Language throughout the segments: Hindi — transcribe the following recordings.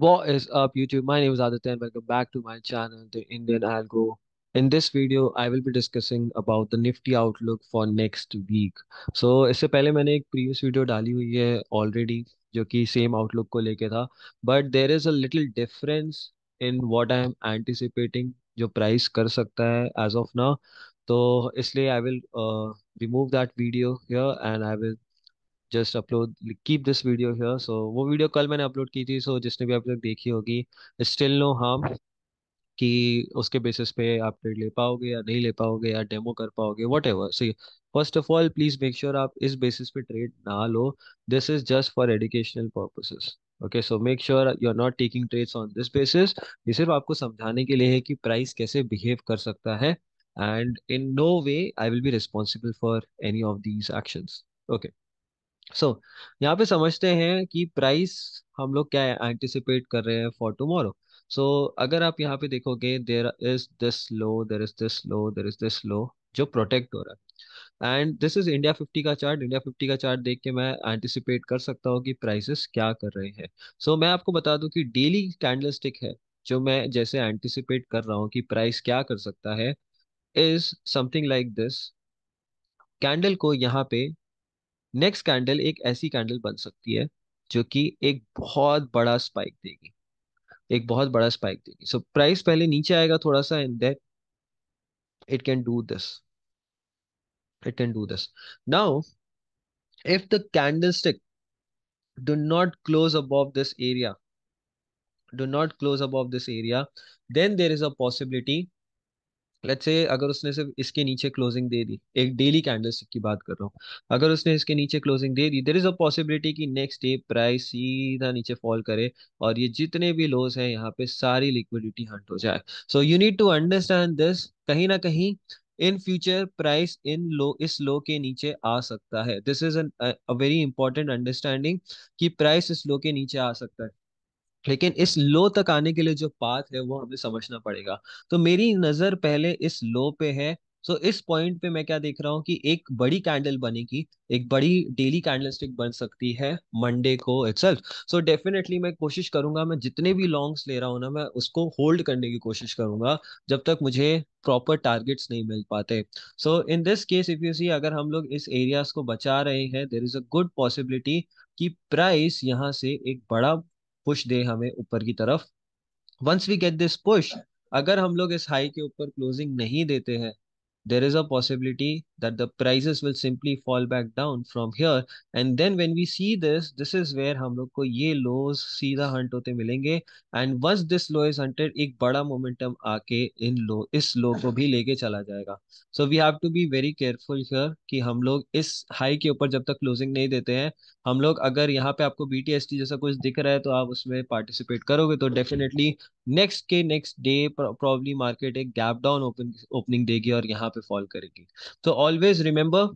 What is up YouTube? My name is Aditya and welcome back to my channel, The Indian Algo. In this video, I will be discussing about the Nifty outlook for next week. So इससे पहले मैंने एक previous video डाली हुई है already जो कि same outlook को लेके था but there is a little difference in what I am anticipating जो price कर सकता है as of now. तो इसलिए I will uh, remove that video here and I will just upload keep this video here so वो वीडियो कल मैंने अपलोड की थी सो so जिसने भी आप लोग देखी होगी स्टिल नो हार्म कि उसके बेसिस पे आप ट्रेड ले पाओगे या नहीं ले पाओगे या डेमो कर पाओगे whatever see first of all please make sure आप इस बेसिस पे ट्रेड ना लो this is just for educational purposes okay so make sure you are not taking trades on this basis ये सिर्फ आपको समझाने के लिए है कि प्राइस कैसे बिहेव कर सकता है and in no way I will be responsible for any of these actions okay so so, यहाँ पे समझते हैं कि प्राइस हम लोग क्या एंटिसिपेट कर रहे हैं फॉर टुमारो सो अगर आप यहाँ पे देखोगे there is this low there is this low there is this low जो प्रोटेक्ट हो रहा है and this is India fifty का चार्ट इंडिया फिफ्टी का चार्ट देख के मैं एंटिसिपेट कर सकता हूँ कि प्राइसेस क्या कर रहे हैं सो so, मैं आपको बता दूँ कि डेली कैंडल स्टिक है जो मैं जैसे एंटिसिपेट कर रहा हूँ कि प्राइस क्या कर सकता है is something like this candle को यहाँ पे नेक्स्ट कैंडल एक ऐसी कैंडल बन सकती है जो कि एक बहुत बड़ा स्पाइक देगी एक बहुत बड़ा स्पाइक देगी सो so, प्राइस पहले नीचे आएगा थोड़ा सा in that it can do this it can do this now if the candlestick do not close above this area do not close above this area then there is a possibility let's say अगर उसने सिर्फ इसके नीचे क्लोजिंग दे दी एक डेली स्टिक की बात कर रहा हूँ अगर उसने इसके नीचे क्लोजिंग दे दी देर इज अ पॉसिबिलिटी कि नेक्स्ट डे प्राइस सीधा नीचे फॉल करे और ये जितने भी लोज हैं यहाँ पे सारी लिक्विडिटी हंट हो जाए so you need to understand this कहीं ना कहीं इन फ्यूचर प्राइस इन लो इस लो के नीचे आ सकता है this is a very important understanding कि प्राइस इस लो के नीचे आ सकता है लेकिन इस लो तक आने के लिए जो पाथ है वो हमें समझना पड़ेगा तो मेरी नजर पहले इस लो पे है सो so, इस पॉइंट पे मैं क्या देख रहा हूँ कि एक बड़ी कैंडल बनेगी एक बड़ी डेली कैंडलस्टिक बन सकती है मंडे को इटसेल्फ सो डेफिनेटली मैं कोशिश करूंगा मैं जितने भी लॉन्ग्स ले रहा हूँ ना मैं उसको होल्ड करने की कोशिश करूंगा जब तक मुझे प्रॉपर टारगेट्स नहीं मिल पाते so in this case if you see अगर हम लोग इस एरियाज को बचा रहे हैं there is a good possibility कि प्राइस यहाँ से एक बड़ा पुश दे हमें ऊपर की तरफ once we get this push अगर हम लोग इस हाई के ऊपर क्लोजिंग नहीं देते हैं there is a possibility that the prices will simply fall back down from here and then when we see this this is where hum log ko ye lows seedha hunt hote milenge and once this low is hunted ek bada momentum aake in low is low ko bhi leke chala jayega so we have to be very careful here ki hum log is high ke upar jab tak closing nahi dete hain hum log agar yahan pe aapko btst jaisa kuch dikh raha hai to aap usme participate karoge to definitely next ke next day probably market ek gap down open opening degi aur yahan pe पे फॉल करेगी तो always remember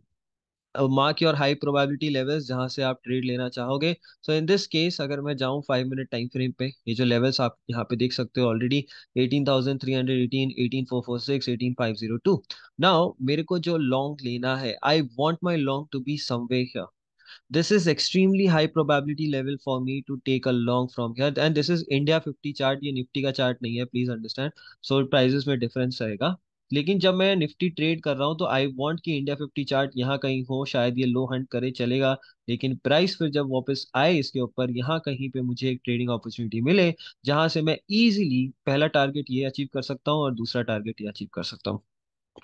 mark your high probability levels जहां से आप ट्रेड लेना चाहोगे सो इन दिस केस अगर मैं जाऊं फाइव मिनट टाइम फ्रेम पे ये जो लेवल्स आप यहां पे देख सकते हो already eighteen eighteen eighteen eighteen thousand three hundred four four six five zero two now मेरे को जो लॉन्ग लेना है I want my long to be somewhere here this is extremely high probability level for me to take a long from here and this is India 50 chart ये निफ्टी का चार्ट नहीं है please understand so prices में difference रहेगा लेकिन जब मैं निफ्टी ट्रेड कर रहा हूँ तो आई वांट कि इंडिया फिफ्टी चार्ट यहाँ कहीं हो शायद ये लो हंट करे चलेगा लेकिन प्राइस फिर जब वापस आए इसके ऊपर यहाँ कहीं पे मुझे एक ट्रेडिंग अपॉर्चुनिटी मिले जहां से मैं इजीली पहला टारगेट ये अचीव कर सकता हूँ और दूसरा टारगेट ये अचीव कर सकता हूँ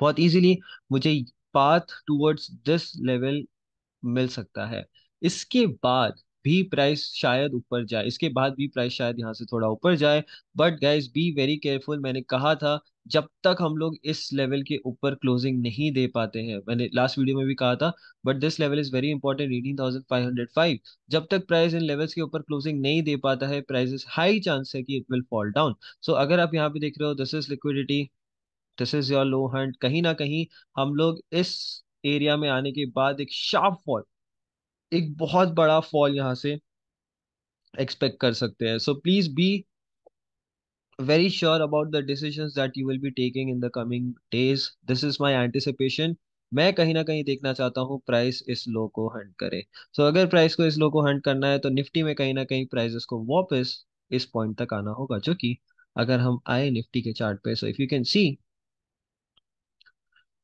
बहुत ईजिली मुझे पाथ टूवर्ड्स दिस लेवल मिल सकता है इसके बाद भी प्राइस शायद ऊपर जाए इसके बाद भी प्राइस शायद यहाँ से थोड़ा ऊपर जाए but guys be very careful मैंने कहा था जब तक हम लोग इस लेवल के ऊपर क्लोजिंग नहीं दे पाते हैं मैंने लास्ट वीडियो में भी कहा था but this level is very important eighteen thousand five hundred five जब तक प्राइस इन लेवल्स के ऊपर क्लोजिंग नहीं दे पाता है प्राइस हाई चांस है कि it will fall down so अगर आप यहाँ पे देख रहे हो this is liquidity this is your low hunt कहीं ना कहीं हम लोग इस एरिया में आने के बाद एक शार्प फॉल एक बहुत बड़ा फॉल यहाँ से एक्सपेक्ट कर सकते हैं so please be very sure about the decision that you will be taking in the coming days this is my anticipation मैं कहीं ना कहीं देखना चाहता हूँ प्राइस इस लो को हंट करे सो so, अगर प्राइस को इस लो को हंट करना है तो निफ्टी में कहीं ना कहीं प्राइजेस को वापस इस पॉइंट तक आना होगा जो कि अगर हम आए निफ्टी के चार्ट पे so if you can see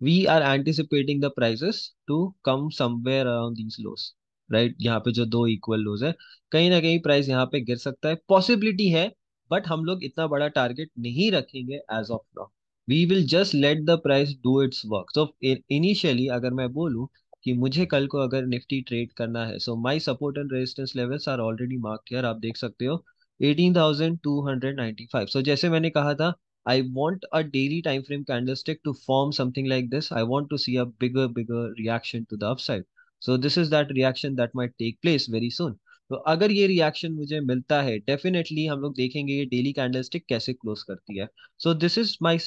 we are anticipating the prices to come somewhere around these lows right यहाँ पे जो दो इक्वल लोज है कहीं ना कहीं प्राइस यहाँ पे गिर सकता है पॉसिबिलिटी है बट हम लोग इतना बड़ा टारगेट नहीं रखेंगे as of now we will just let the price do its work तो इनिशियली अगर मैं बोलूँ कि मुझे कल को अगर निफ्टी ट्रेड करना है so my support and resistance levels are already mark here आप देख सकते हो eighteen thousand two hundred five so जैसे मैंने कहा था I want a daily time frame candlestick to to form something like this I want to see अगर bigger reaction to the upside so this is that reaction that might take place very soon तो अगर ये रिएक्शन मुझे मिलता है डेफिनेटली हम लोग देखेंगे ये डेली स्टिक कैसे क्लोज करती है so this is my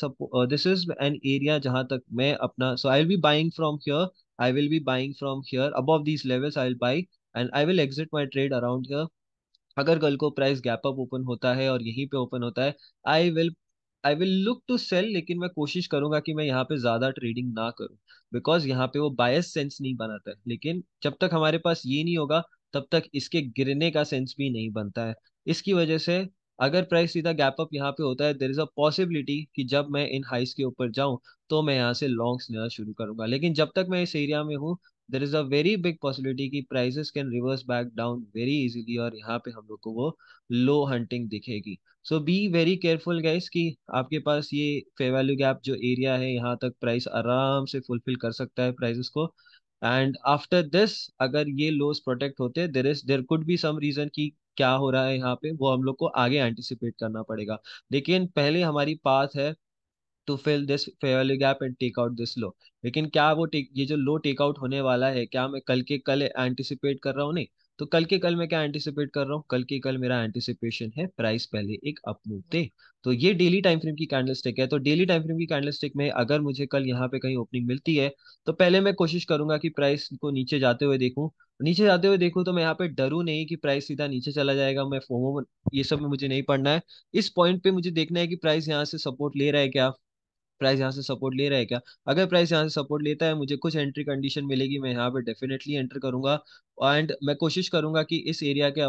this is an area जहां तक मैं अपना so I will be buying from here I will be buying from here above these levels I will buy and I will exit my trade around here अगर कल को प्राइस गैप अप ओपन होता है और यहीं पे ओपन होता है I will I will look to sell लेकिन मैं कोशिश करूंगा कि मैं यहाँ पे ज्यादा ट्रेडिंग ना करूँ बिकॉज यहाँ पे वो बायस सेंस नहीं बनाता है लेकिन जब तक हमारे पास ये नहीं होगा तब तक इसके गिरने का सेंस भी नहीं बनता है इसकी वजह से अगर प्राइस सीधा गैप अप यहाँ पे होता है देर इज अ पॉसिबिलिटी कि जब मैं इन हाइस के ऊपर जाऊँ तो मैं यहाँ से लॉन्ग्स लेना शुरू करूंगा लेकिन जब तक मैं इस एरिया में हूँ there is a very big possibility की prices can reverse back down very easily और यहाँ पे हम लोग को वो लो हंटिंग दिखेगी so be very careful guys कि आपके पास ये फेयर वैल्यू गैप जो एरिया है यहाँ तक प्राइस आराम से फुलफिल कर सकता है प्राइजेस को एंड आफ्टर दिस अगर ये लोस प्रोटेक्ट होते there is there could be some reason की क्या हो रहा है यहाँ पे वो हम लोग को आगे एंटिसिपेट करना पड़ेगा लेकिन पहले हमारी पाथ है to fill this fair value gap and take out this low लेकिन क्या वो टेक ये जो लो टेक आउट होने वाला है क्या मैं कल के कल एंटिसिपेट कर रहा हूँ नहीं तो कल के कल मैं क्या एंटिसिपेट कर रहा हूँ कल के कल मेरा एंटिसिपेशन है प्राइस पहले एक अपमूव दे तो ये डेली टाइम फ्रेम की कैंडल स्टिक है तो डेली टाइम फ्रेम की कैंडल स्टिक में अगर मुझे कल यहाँ पे कहीं ओपनिंग मिलती है तो पहले मैं कोशिश करूंगा कि प्राइस को नीचे जाते हुए देखूँ नीचे जाते हुए देखूँ तो मैं यहाँ पे डरू नहीं कि प्राइस सीधा नीचे चला जाएगा मैं फोमो ये सब मुझे नहीं पढ़ना है इस पॉइंट पे मुझे देखना है कि प्राइस यहाँ से सपोर्ट ले रहा है क्या प्राइस यहाँ से सपोर्ट ले रहा है क्या अगर प्राइस यहाँ से सपोर्ट लेता है मुझे कुछ एंट्री कंडीशन मिलेगी मैं यहाँ पे डेफिनेटली एंटर करूंगा एंड मैं कोशिश करूंगा कि इस एरिया के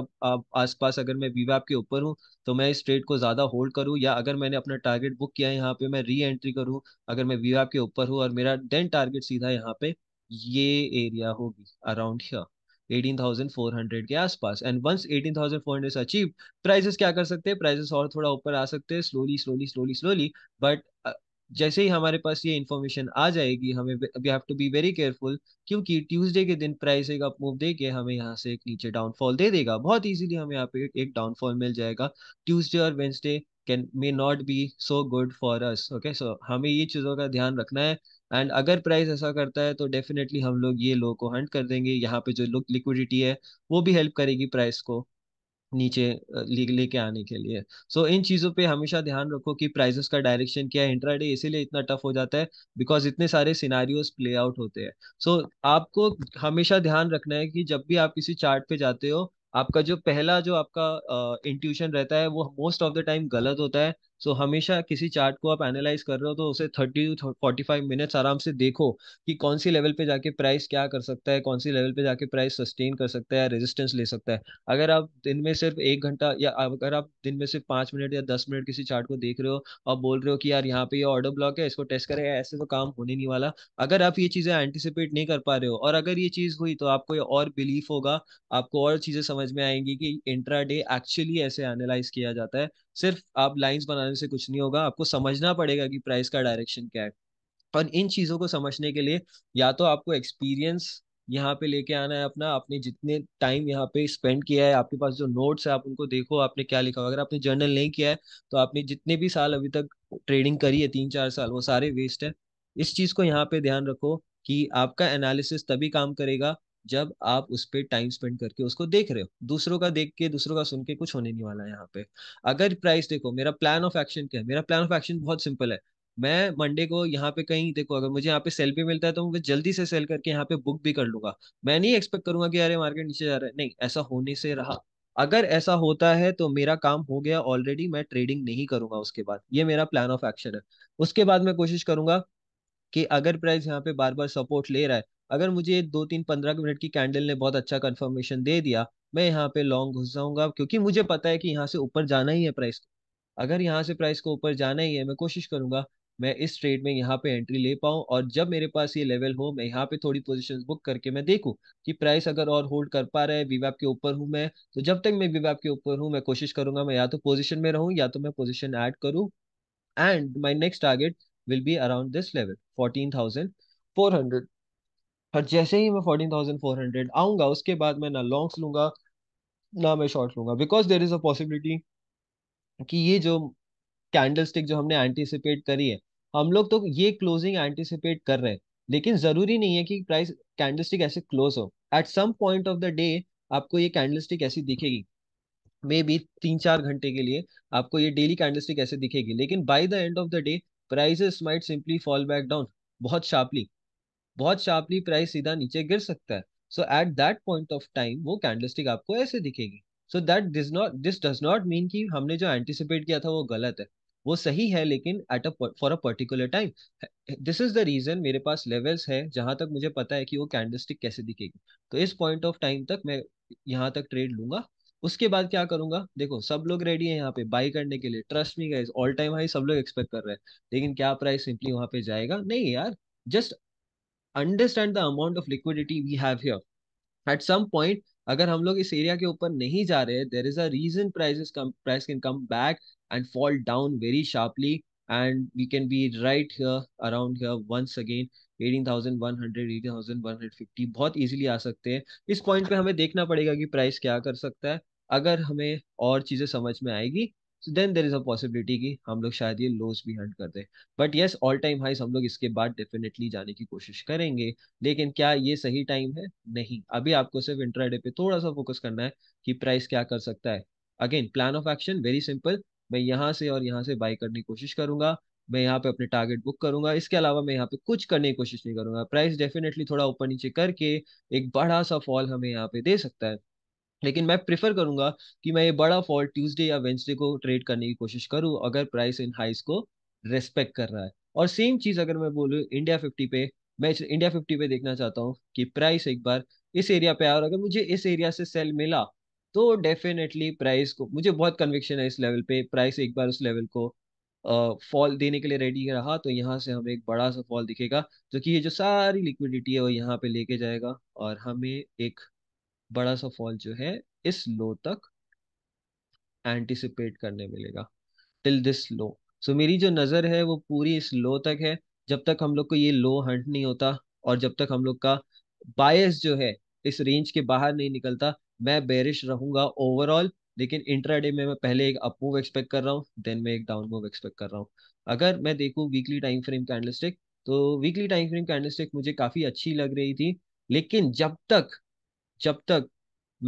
आसपास अगर मैं वीवैप के ऊपर हूँ तो मैं इस ट्रेड को ज़्यादा होल्ड करूँ या अगर मैंने अपना टारगेट बुक किया है यहाँ पे मैं री एंट्री करूँ अगर मैं वीवैप के ऊपर हूँ और मेरा देन टारगेट सीधा यहाँ पे ये एरिया होगी अराउंड हियर 18,400 के आसपास एंड वंस 18,400 अचीव प्राइसेस क्या कर सकते हैं प्राइसेस और थोड़ा ऊपर आ सकते हैं slowly slowly slowly slowly but जैसे ही हमारे पास ये इन्फॉर्मेशन आ जाएगी हमें we have to be very careful क्योंकि ट्यूसडे के दिन प्राइस एक अपमूव दे के हमें यहाँ से एक नीचे डाउनफॉल दे देगा बहुत इजीली हमें यहाँ पे एक डाउनफॉल मिल जाएगा ट्यूसडे और Wednesday can may not be so good for us okay so हमें ये चीज़ों का ध्यान रखना है एंड अगर प्राइस ऐसा करता है तो डेफिनेटली हम लोग ये लो को हंट कर देंगे यहाँ पे जो लिक्विडिटी है वो भी हेल्प करेगी प्राइस को नीचे लेके ले आने के लिए सो so, इन चीज़ों पे हमेशा ध्यान रखो कि प्राइसेस का डायरेक्शन क्या है इंट्राडे इसीलिए इतना टफ हो जाता है बिकॉज इतने सारे सिनारियोज प्ले आउट होते हैं सो so, आपको हमेशा ध्यान रखना है कि जब भी आप किसी चार्ट पे जाते हो आपका जो पहला जो आपका इंट्यूशन रहता है वो मोस्ट ऑफ द टाइम गलत होता है सो हमेशा किसी चार्ट को आप एनालाइज कर रहे हो तो उसे thirty to forty five minutes आराम से देखो कि कौन सी लेवल पे जाके प्राइस क्या कर सकता है कौन सी लेवल पे जाके प्राइस सस्टेन कर सकता है या रेजिस्टेंस ले सकता है अगर आप दिन में सिर्फ एक घंटा या अगर आप दिन में सिर्फ पाँच मिनट या दस मिनट किसी चार्ट को देख रहे हो और बोल रहे हो कि यार यहाँ पे ये ऑर्डर ब्लॉक है इसको टेस्ट करेगा ऐसे तो काम होने नहीं वाला अगर आप ये चीज़ें एंटिसिपेट नहीं कर पा रहे हो और अगर ये चीज़ हुई तो आपको और बिलीफ होगा आपको और चीज़ें समझ में आएंगी कि इंट्रा डे एक्चुअली ऐसे एनालाइज किया जाता है सिर्फ आप लाइंस बनाने से कुछ नहीं होगा आपको समझना पड़ेगा कि प्राइस का डायरेक्शन क्या है और इन चीज़ों को समझने के लिए या तो आपको एक्सपीरियंस यहाँ पे लेके आना है अपना आपने जितने टाइम यहाँ पे स्पेंड किया है आपके पास जो नोट्स है आप उनको देखो आपने क्या लिखा हुआ अगर आपने जर्नल नहीं किया है तो आपने जितने भी साल अभी तक ट्रेडिंग करी है तीन चार साल वो सारे वेस्ट है इस चीज़ को यहाँ पे ध्यान रखो कि आपका एनालिसिस तभी काम करेगा जब आप उस पर टाइम स्पेंड करके उसको देख रहे हो दूसरों का देख के दूसरों का सुन के कुछ होने नहीं वाला है यहाँ पे अगर प्राइस देखो मेरा प्लान ऑफ एक्शन क्या है मेरा प्लान ऑफ एक्शन बहुत सिंपल है मैं मंडे को यहाँ पे कहीं देखो अगर मुझे यहाँ पे सेल भी मिलता है तो मैं जल्दी से सेल करके यहाँ पे बुक भी कर लूंगा मैं नहीं एक्सपेक्ट करूंगा कि अरे मार्केट नीचे जा रहा है नहीं ऐसा होने से रहा अगर ऐसा होता है तो मेरा काम हो गया ऑलरेडी मैं ट्रेडिंग नहीं करूंगा उसके बाद ये मेरा प्लान ऑफ एक्शन है उसके बाद मैं कोशिश करूंगा कि अगर प्राइस यहाँ पे बार बार सपोर्ट ले रहा है अगर मुझे दो तीन पंद्रह मिनट की कैंडल ने बहुत अच्छा कंफर्मेशन दे दिया मैं यहाँ पे लॉन्ग घुस जाऊंगा क्योंकि मुझे पता है कि यहाँ से ऊपर जाना ही है प्राइस को अगर यहाँ से प्राइस को ऊपर जाना ही है मैं कोशिश करूंगा मैं इस ट्रेड में यहाँ पे एंट्री ले पाऊँ और जब मेरे पास ये लेवल हो मैं यहाँ पे थोड़ी पोजिशन बुक करके मैं देखूँ कि प्राइस अगर और होल्ड कर पा रहा है वीवैप के ऊपर हूँ मैं तो जब तक मैं वीवैप के ऊपर हूँ मैं कोशिश करूंगा मैं या तो पोजिशन में रहूँ या तो मैं पोजिशन ऐड करूँ and my next target will be around this level fourteen thousand four hundred और जैसे ही मैं फोर्टीन थाउजेंड फोर हंड्रेड आऊंगा उसके बाद मैं ना लॉन्ग्स लूंगा ना मैं शॉर्ट लूंगा because there is a possibility कि ये जो कैंडल स्टिक जो हमने एंटिसिपेट करी है हम लोग तो ये क्लोजिंग एंटिसिपेट कर रहे हैं लेकिन जरूरी नहीं है कि प्राइस कैंडल स्टिक ऐसे क्लोज हो at some point of the day आपको ये कैंडल स्टिक ऐसी दिखेगी मे बी तीन चार घंटे के लिए आपको ये डेली कैंडल स्टिक ऐसे दिखेगी लेकिन by the end of the day prices might simply fall back down बहुत शार्पली बहुत शार्पली प्राइस सीधा नीचे गिर सकता है so at that point of time वो कैंडलस्टिक आपको ऐसे दिखेगी so that this not this does not mean कि हमने जो एंटिसिपेट किया था वो गलत है वो सही है लेकिन at a for a particular time this is the reason मेरे पास लेवल्स है जहां तक मुझे पता है कि वो कैंडलस्टिक कैसे दिखेगी तो इस पॉइंट ऑफ टाइम तक मैं यहाँ तक ट्रेड लूंगा उसके बाद क्या करूंगा देखो सब लोग रेडी है यहाँ पे बाई करने के लिए trust me guys all time high सब लोग एक्सपेक्ट कर रहे हैं लेकिन क्या प्राइस सिंपली वहां पे जाएगा नहीं यार just understand the amount of liquidity we have here at some point अगर हम लोग इस एरिया के ऊपर नहीं जा रहे there is a reason prices price can come back and fall down very sharply and we can be right here around here once again 18,100, 18,150 बहुत इजीली आ सकते हैं इस पॉइंट पे हमें देखना पड़ेगा कि प्राइस क्या कर सकता है अगर हमें और चीज़ें समझ में आएगी then there is a possibility कि हम लोग शायद ये लोस भी हंट कर दें बट येस ऑल टाइम हाइस हम लोग इसके बाद डेफिनेटली जाने की कोशिश करेंगे लेकिन क्या ये सही टाइम है नहीं अभी आपको सिर्फ इंट्राडे पे थोड़ा सा फोकस करना है कि प्राइस क्या कर सकता है again plan of action very simple मैं यहाँ से और यहाँ से बाई करने की कोशिश करूंगा मैं यहाँ पे अपने टारगेट बुक करूंगा इसके अलावा मैं यहाँ पे कुछ करने की कोशिश नहीं करूंगा प्राइस डेफिनेटली थोड़ा ऊपर नीचे करके एक बड़ा सा फॉल हमें यहाँ पे दे सकता है लेकिन मैं प्रेफर करूंगा कि मैं ये बड़ा फॉल ट्यूसडे या वेंसडे को ट्रेड करने की कोशिश करूं अगर प्राइस इन हाइस को रेस्पेक्ट कर रहा है और सेम चीज़ अगर मैं बोलूँ इंडिया फिफ्टी पे मैं इंडिया फिफ्टी पे देखना चाहता हूँ कि प्राइस एक बार इस एरिया पे आया और अगर मुझे इस एरिया से सेल मिला तो डेफिनेटली प्राइस को मुझे बहुत कन्विक्शन है इस लेवल पे प्राइस एक बार उस लेवल को फॉल देने के लिए रेडी रहा तो यहाँ से हमें एक बड़ा सा फॉल दिखेगा जो कि ये जो सारी लिक्विडिटी है वो यहाँ पे लेके जाएगा और हमें एक बड़ा सा फॉल जो है इस लो तक एंटिसिपेट करने मिलेगा टिल दिस लो सो मेरी जो नज़र है वो पूरी इस लो तक है जब तक हम लोग को ये लो हंट नहीं होता और जब तक हम लोग का बायस जो है इस रेंज के बाहर नहीं निकलता मैं बेरिश रहूंगा ओवरऑल लेकिन इंट्राडे में मैं पहले एक अप मूव एक्सपेक्ट कर रहा हूँ देन मैं एक डाउन मूव एक्सपेक्ट कर रहा हूँ अगर मैं देखूँ वीकली टाइम फ्रेम कैंडलस्टिक तो वीकली टाइम फ्रेम कैंडलस्टिक मुझे काफ़ी अच्छी लग रही थी लेकिन जब तक जब तक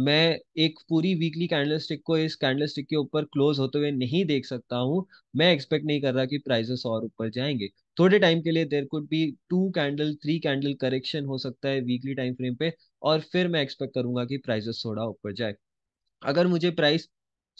मैं एक पूरी वीकली कैंडल स्टिक को इस कैंडल स्टिक के ऊपर क्लोज होते हुए नहीं देख सकता हूं मैं एक्सपेक्ट नहीं कर रहा कि प्राइजेस और ऊपर जाएंगे थोड़े टाइम के लिए there could be two candle three candle correction हो सकता है वीकली टाइम फ्रेम पे और फिर मैं एक्सपेक्ट करूंगा कि प्राइजेस थोड़ा ऊपर जाए अगर मुझे प्राइस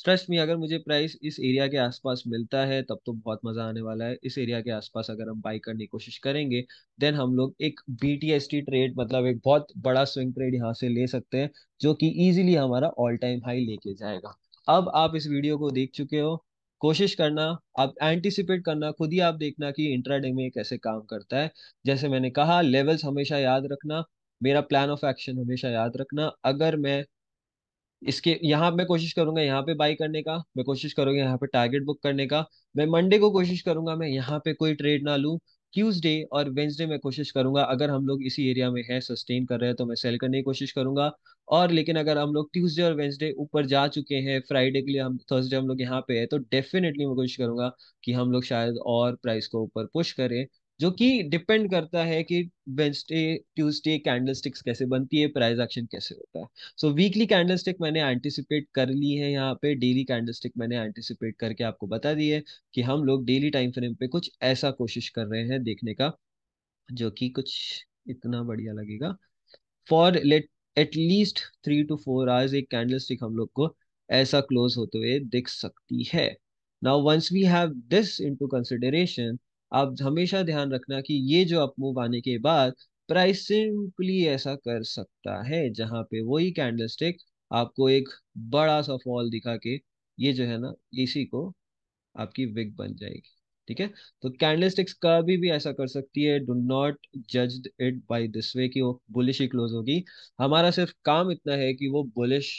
ट्रस्ट मी अगर मुझे प्राइस इस एरिया के आसपास मिलता है तब तो बहुत मज़ा आने वाला है इस एरिया के आसपास अगर हम बाई करने की कोशिश करेंगे देन हम लोग एक बी ट्रेड मतलब एक बहुत बड़ा स्विंग ट्रेड यहाँ से ले सकते हैं जो कि ईजिली हमारा ऑल टाइम हाई लेके जाएगा अब आप इस वीडियो को देख चुके हो कोशिश करना आप एंटिसिपेट करना खुद ही आप देखना कि इंट्राडे में कैसे काम करता है जैसे मैंने कहा लेवल्स हमेशा याद रखना मेरा प्लान ऑफ एक्शन हमेशा याद रखना अगर मैं इसके यहाँ मैं कोशिश करूंगा यहाँ पे बाई करने का मैं कोशिश करूंगा यहाँ पे टारगेट बुक करने का मैं मंडे को कोशिश करूंगा मैं यहाँ पे कोई ट्रेड ना लूँ ट्यूजडे और वेंसडे में कोशिश करूंगा अगर हम लोग इसी एरिया में है सस्टेन कर रहे हैं तो मैं सेल करने की कोशिश करूंगा और लेकिन अगर हम लोग ट्यूजडे और वेंसडे ऊपर जा चुके हैं फ्राइडे के लिए हम थर्सडे हम लोग यहाँ पे है तो डेफिनेटली मैं कोशिश करूंगा कि हम लोग शायद और प्राइस को ऊपर पुश करें जो कि डिपेंड करता है कि वेंसडे ट्यूसडे स्टिक्स कैसे बनती है प्राइस एक्शन कैसे होता है सो वीकली कैंडल स्टिक मैंने एंटिसिपेट कर ली है यहाँ पे डेली स्टिक मैंने एंटिसिपेट करके आपको बता दी है कि हम लोग डेली टाइम फ्रेम पे कुछ ऐसा कोशिश कर रहे हैं देखने का जो कि कुछ इतना बढ़िया लगेगा for let at least three to four hours एक कैंडल स्टिक हम लोग को ऐसा क्लोज होते हुए दिख सकती है now once we have this to consideration आप हमेशा ध्यान रखना कि ये जो अप मूव आने के बाद प्राइस सिंपली ऐसा कर सकता है जहां पे वही कैंडलस्टिक आपको एक बड़ा सा फॉल दिखा के ये जो है ना इसी को आपकी विग बन जाएगी ठीक है तो कैंडलस्टिक्स कभी भी ऐसा कर सकती है डू नॉट जज इट बाय दिस वे कि वो बुलिश ही क्लोज होगी हमारा सिर्फ काम इतना है कि वो बुलिश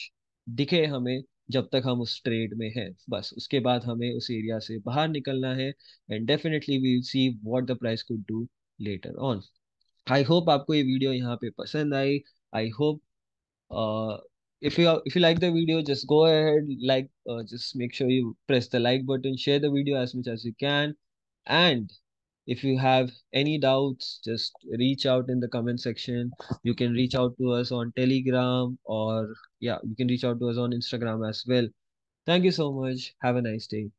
दिखे हमें जब तक हम उस ट्रेड में हैं बस उसके बाद हमें उस एरिया से बाहर निकलना है and definitely we see what the price could do later on I hope आपको ये वीडियो यहाँ पे पसंद आई I hope if you if you like the video just go ahead like just make sure you press the like button share the video as much as you can and if you have any doubts just reach out in the comment section you can reach out to us on telegram or yeah you can reach out to us on instagram as well thank you so much have a nice day